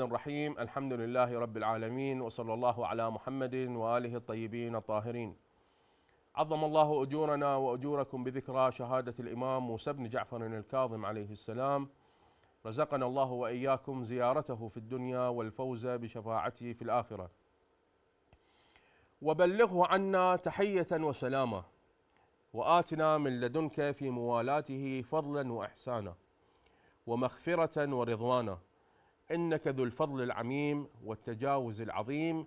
الرحمن الرحيم الحمد لله رب العالمين وصلى الله على محمد واله الطيبين الطاهرين عظم الله اجورنا واجوركم بذكرى شهاده الامام موسى بن جعفر الكاظم عليه السلام رزقنا الله واياكم زيارته في الدنيا والفوز بشفاعته في الاخره وبلغه عنا تحيه وسلامه واتنا من لدنك في موالاته فضلا واحسانا ومغفره ورضوانا إنك ذو الفضل العميم والتجاوز العظيم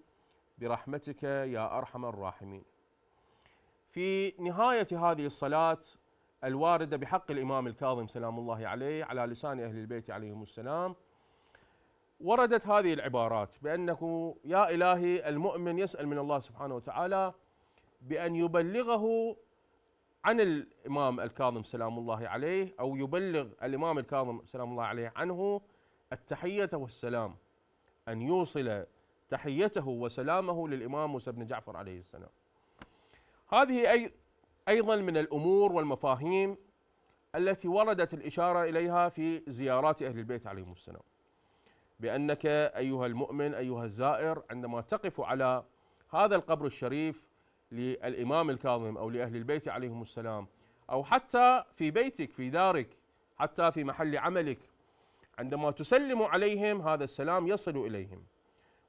برحمتك يا أرحم الراحمين في نهاية هذه الصلاة الواردة بحق الإمام الكاظم سلام الله عليه على لسان أهل البيت عليهم السلام وردت هذه العبارات بأنه يا إلهي المؤمن يسأل من الله سبحانه وتعالى بأن يبلغه عن الإمام الكاظم سلام الله عليه أو يبلغ الإمام الكاظم سلام الله عليه عنه التحية والسلام أن يوصل تحيته وسلامه للإمام موسى بن جعفر عليه السلام هذه أي أيضا من الأمور والمفاهيم التي وردت الإشارة إليها في زيارات أهل البيت عليهم السلام بأنك أيها المؤمن أيها الزائر عندما تقف على هذا القبر الشريف للإمام الكاظم أو لأهل البيت عليهم السلام أو حتى في بيتك في دارك حتى في محل عملك عندما تسلم عليهم هذا السلام يصل اليهم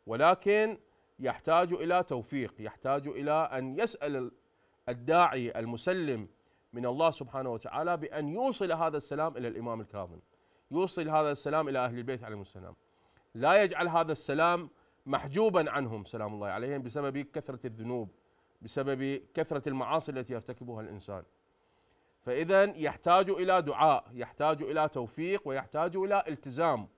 ولكن يحتاج الى توفيق يحتاج الى ان يسال الداعي المسلم من الله سبحانه وتعالى بان يوصل هذا السلام الى الامام الكاظم يوصل هذا السلام الى اهل البيت عليهم السلام لا يجعل هذا السلام محجوبا عنهم سلام الله عليهم بسبب كثره الذنوب بسبب كثره المعاصي التي يرتكبها الانسان فإذا يحتاج إلى دعاء يحتاج إلى توفيق ويحتاج إلى التزام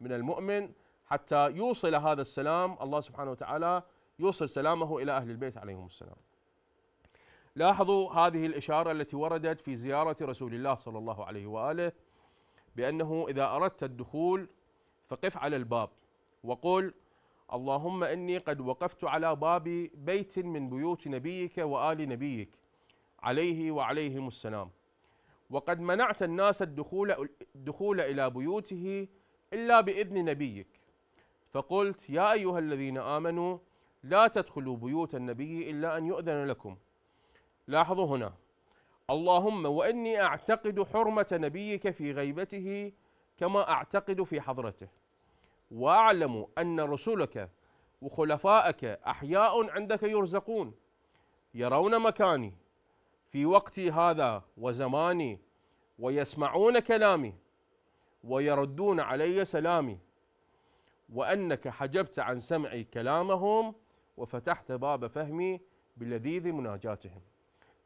من المؤمن حتى يوصل هذا السلام الله سبحانه وتعالى يوصل سلامه إلى أهل البيت عليهم السلام لاحظوا هذه الإشارة التي وردت في زيارة رسول الله صلى الله عليه وآله بأنه إذا أردت الدخول فقف على الباب وقل اللهم إني قد وقفت على باب بيت من بيوت نبيك وآل نبيك عليه وعليهم السلام وقد منعت الناس الدخول الدخول الى بيوته الا باذن نبيك فقلت يا ايها الذين امنوا لا تدخلوا بيوت النبي الا ان يؤذن لكم لاحظوا هنا اللهم واني اعتقد حرمه نبيك في غيبته كما اعتقد في حضرته واعلم ان رسلك وخلفائك احياء عندك يرزقون يرون مكاني في وقتي هذا وزماني ويسمعون كلامي ويردون علي سلامي وانك حجبت عن سمعي كلامهم وفتحت باب فهمي بلذيذ مناجاتهم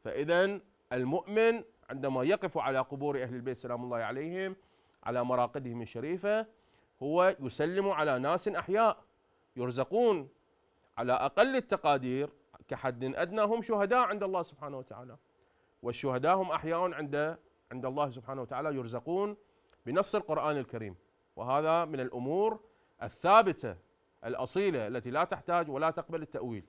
فاذا المؤمن عندما يقف على قبور اهل البيت سلام الله عليهم على مراقدهم الشريفه هو يسلم على ناس احياء يرزقون على اقل التقادير كحد ادنى هم شهداء عند الله سبحانه وتعالى والشهداء هم أحياء عند عند الله سبحانه وتعالى يرزقون بنص القرآن الكريم وهذا من الأمور الثابتة الأصيلة التي لا تحتاج ولا تقبل التأويل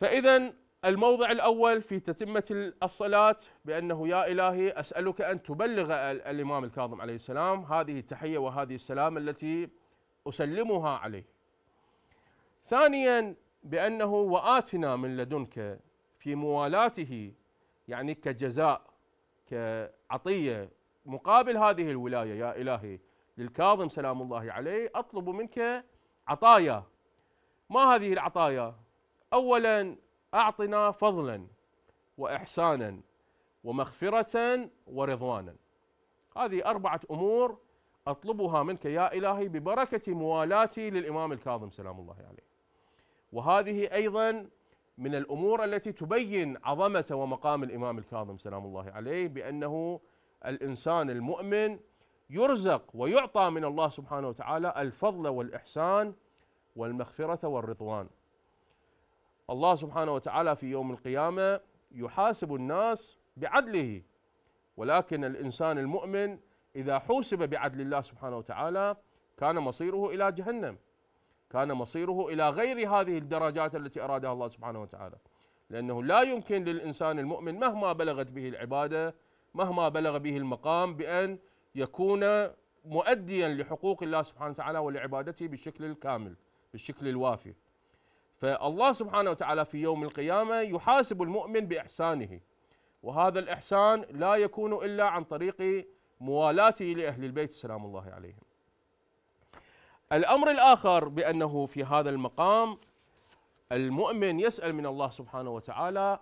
فإذا الموضع الأول في تتمة الصلاة بأنه يا إلهي أسألك أن تبلغ الإمام الكاظم عليه السلام هذه التحية وهذه السلام التي أسلمها عليه ثانيا بأنه وآتنا من لدنك في موالاته يعني كجزاء كعطية مقابل هذه الولاية يا إلهي للكاظم سلام الله عليه أطلب منك عطايا ما هذه العطايا أولا أعطنا فضلا وإحسانا ومغفرة ورضوانا هذه أربعة أمور أطلبها منك يا إلهي ببركة موالاتي للإمام الكاظم سلام الله عليه وهذه أيضا من الأمور التي تبين عظمة ومقام الإمام الكاظم سلام الله عليه بأنه الإنسان المؤمن يرزق ويعطى من الله سبحانه وتعالى الفضل والإحسان والمغفرة والرضوان الله سبحانه وتعالى في يوم القيامة يحاسب الناس بعدله ولكن الإنسان المؤمن إذا حوسب بعدل الله سبحانه وتعالى كان مصيره إلى جهنم كان مصيره إلى غير هذه الدرجات التي أرادها الله سبحانه وتعالى لأنه لا يمكن للإنسان المؤمن مهما بلغت به العبادة مهما بلغ به المقام بأن يكون مؤديا لحقوق الله سبحانه وتعالى ولعبادته بالشكل الكامل بالشكل الوافي فالله سبحانه وتعالى في يوم القيامة يحاسب المؤمن بإحسانه وهذا الإحسان لا يكون إلا عن طريق موالاته لأهل البيت سلام الله عليهم الأمر الآخر بأنه في هذا المقام المؤمن يسأل من الله سبحانه وتعالى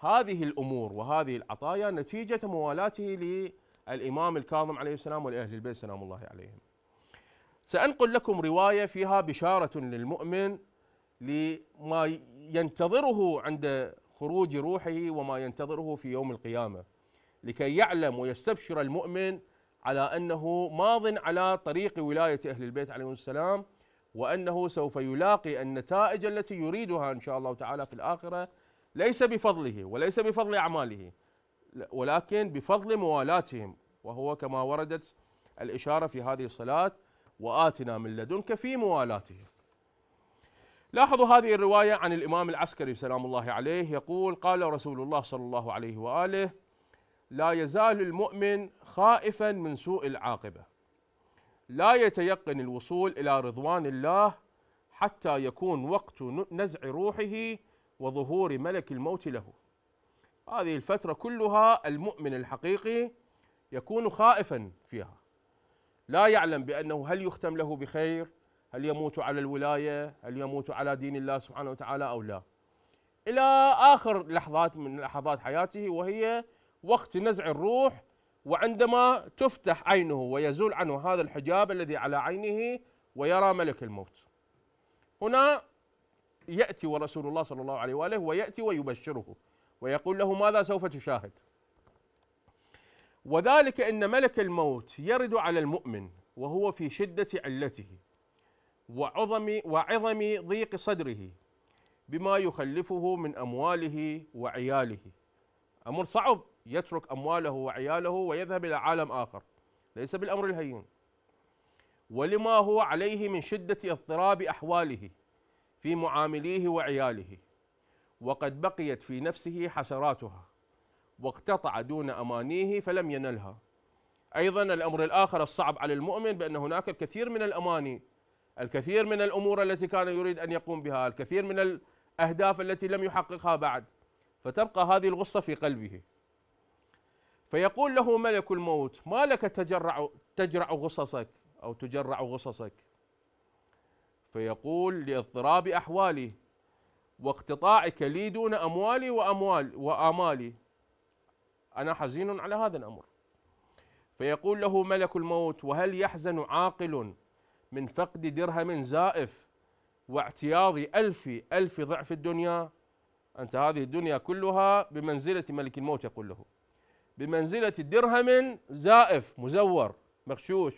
هذه الأمور وهذه العطايا نتيجة موالاته للإمام الكاظم عليه السلام ولأهل البيت سلام الله عليهم سأنقل لكم رواية فيها بشارة للمؤمن لما ينتظره عند خروج روحه وما ينتظره في يوم القيامة لكي يعلم ويستبشر المؤمن على انه ماض على طريق ولايه اهل البيت عليهم السلام وانه سوف يلاقي النتائج التي يريدها ان شاء الله تعالى في الاخره ليس بفضله وليس بفضل اعماله ولكن بفضل موالاتهم وهو كما وردت الاشاره في هذه الصلاه واتنا من لدنك في موالاتهم. لاحظوا هذه الروايه عن الامام العسكري سلام الله عليه يقول قال رسول الله صلى الله عليه واله لا يزال المؤمن خائفا من سوء العاقبه لا يتيقن الوصول الى رضوان الله حتى يكون وقت نزع روحه وظهور ملك الموت له هذه الفتره كلها المؤمن الحقيقي يكون خائفا فيها لا يعلم بانه هل يختم له بخير هل يموت على الولايه هل يموت على دين الله سبحانه وتعالى او لا الى اخر لحظات من لحظات حياته وهي وقت نزع الروح وعندما تفتح عينه ويزول عنه هذا الحجاب الذي على عينه ويرى ملك الموت هنا يأتي ورسول الله صلى الله عليه وآله ويأتي ويبشره ويقول له ماذا سوف تشاهد وذلك أن ملك الموت يرد على المؤمن وهو في شدة علته وعظم وعظم ضيق صدره بما يخلفه من أمواله وعياله أمر صعب يترك أمواله وعياله ويذهب إلى عالم آخر ليس بالأمر الهين ولما هو عليه من شدة اضطراب أحواله في معامليه وعياله وقد بقيت في نفسه حسراتها واقتطع دون أمانيه فلم ينلها أيضا الأمر الآخر الصعب على المؤمن بأن هناك الكثير من الأماني الكثير من الأمور التي كان يريد أن يقوم بها الكثير من الأهداف التي لم يحققها بعد فتبقى هذه الغصة في قلبه فيقول له ملك الموت ما لك تجرع تجرع غصصك أو تجرع غصصك فيقول لاضطراب أحوالي واقتطاعك لي دون أموالي وأموال وآمالي أنا حزين على هذا الأمر فيقول له ملك الموت وهل يحزن عاقل من فقد درهم زائف واعتياض ألف ألف ضعف الدنيا أنت هذه الدنيا كلها بمنزلة ملك الموت يقول له بمنزلة درهم زائف مزور مغشوش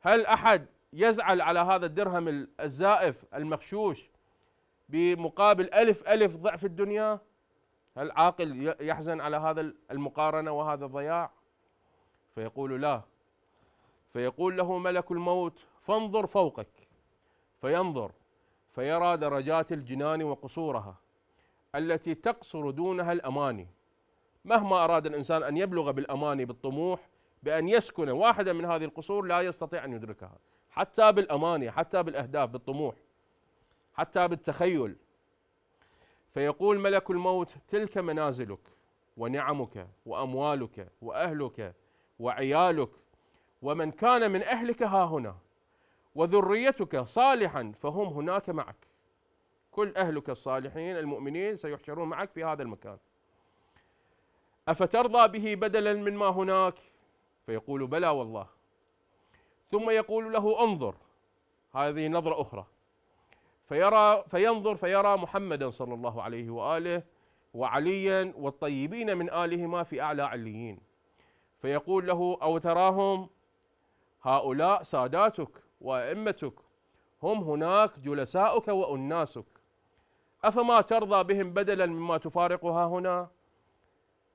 هل أحد يزعل على هذا الدرهم الزائف المغشوش بمقابل ألف ألف ضعف الدنيا هل عاقل يحزن على هذا المقارنة وهذا الضياع فيقول لا فيقول له ملك الموت فانظر فوقك فينظر فيرى درجات الجنان وقصورها التي تقصر دونها الاماني مهما أراد الإنسان أن يبلغ بالأماني بالطموح بأن يسكن واحدة من هذه القصور لا يستطيع أن يدركها حتى بالأماني حتى بالأهداف بالطموح حتى بالتخيل فيقول ملك الموت تلك منازلك ونعمك وأموالك وأهلك وعيالك ومن كان من أهلك ها هنا وذريتك صالحا فهم هناك معك كل أهلك الصالحين المؤمنين سيحشرون معك في هذا المكان افترضى به بدلا من ما هناك فيقول بلى والله ثم يقول له انظر هذه نظره اخرى فيرى فينظر فيرى محمدا صلى الله عليه واله وعليا والطيبين من الهما في اعلى عليين فيقول له او تراهم هؤلاء ساداتك وائمتك هم هناك جلساؤك واناسك افما ترضى بهم بدلا مما تفارقها هنا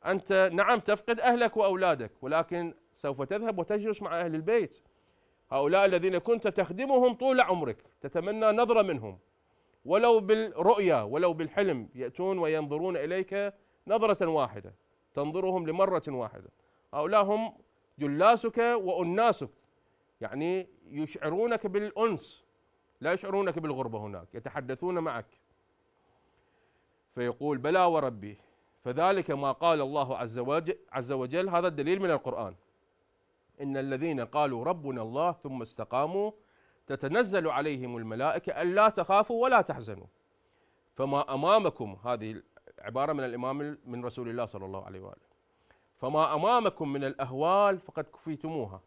أنت نعم تفقد أهلك وأولادك ولكن سوف تذهب وتجلس مع أهل البيت هؤلاء الذين كنت تخدمهم طول عمرك تتمنى نظرة منهم ولو بالرؤية ولو بالحلم يأتون وينظرون إليك نظرة واحدة تنظرهم لمرة واحدة هؤلاء هم جلاسك وأناسك يعني يشعرونك بالأنس لا يشعرونك بالغربة هناك يتحدثون معك فيقول بلى وربي فذلك ما قال الله عز وجل, عز وجل هذا الدليل من القرآن إن الذين قالوا ربنا الله ثم استقاموا تتنزل عليهم الملائكة ألا تخافوا ولا تحزنوا فما أمامكم هذه عبارة من الإمام من رسول الله صلى الله عليه وآله فما أمامكم من الأهوال فقد كفيتموها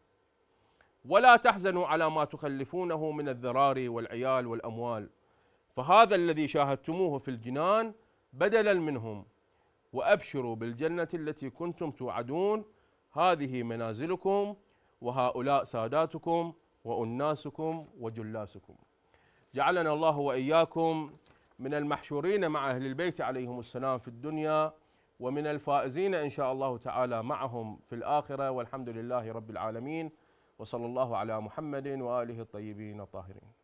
ولا تحزنوا على ما تخلفونه من الذراري والعيال والأموال فهذا الذي شاهدتموه في الجنان بدلا منهم وأبشروا بالجنة التي كنتم توعدون هذه منازلكم وهؤلاء ساداتكم وأناسكم وجلاسكم جعلنا الله وإياكم من المحشورين مع أهل البيت عليهم السلام في الدنيا ومن الفائزين إن شاء الله تعالى معهم في الآخرة والحمد لله رب العالمين وصلى الله على محمد وآله الطيبين الطاهرين